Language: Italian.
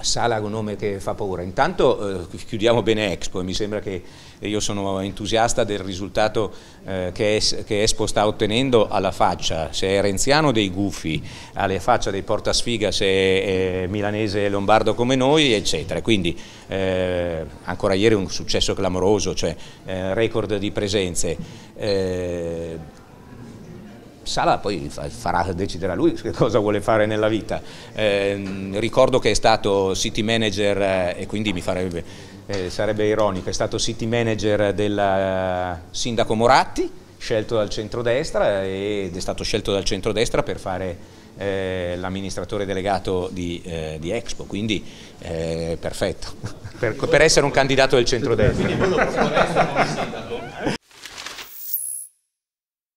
Sala è un nome che fa paura. Intanto eh, chiudiamo bene Expo e mi sembra che io sono entusiasta del risultato eh, che, es, che, Expo sta ottenendo alla faccia, se è renziano dei gufi, alla faccia dei portasfiga se è eh, milanese e lombardo come noi, eccetera. Quindi eh, ancora ieri un successo clamoroso, cioè eh, record di presenze Eh, Sala poi farà deciderà lui che cosa vuole fare nella vita. Eh, ricordo che è stato city manager eh, e quindi mi farebbe, eh, sarebbe ironico, è stato city manager del eh, sindaco Moratti, scelto dal centrodestra ed è stato scelto dal centrodestra per fare eh, l'amministratore delegato di, di, Expo, quindi perfetto, per, per, essere un candidato del centrodestra. Quindi voi lo proporreste sindaco?